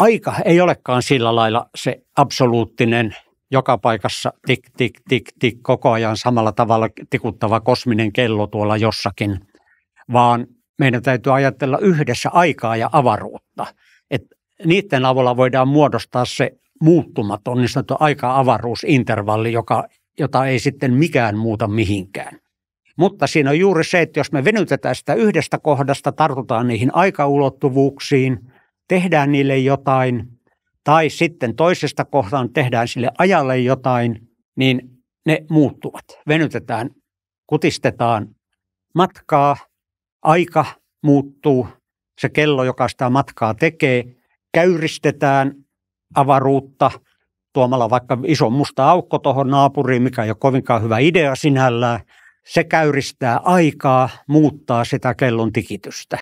aika ei olekaan sillä lailla se absoluuttinen joka paikassa tik, tik, tik, tik, koko ajan samalla tavalla tikuttava kosminen kello tuolla jossakin, vaan meidän täytyy ajatella yhdessä aikaa ja avaruutta. Et niiden avulla voidaan muodostaa se muuttumaton niin sanottu aika-avaruusintervalli, joka, jota ei sitten mikään muuta mihinkään. Mutta siinä on juuri se, että jos me venytetään sitä yhdestä kohdasta, tartutaan niihin aikaulottuvuuksiin – tehdään niille jotain, tai sitten toisesta kohtaan tehdään sille ajalle jotain, niin ne muuttuvat. Venytetään, kutistetaan matkaa, aika muuttuu, se kello, joka sitä matkaa tekee, käyristetään avaruutta tuomalla vaikka iso musta aukko tuohon naapuriin, mikä ei ole kovinkaan hyvä idea sinällään. Se käyristää aikaa, muuttaa sitä kellon tikitystä.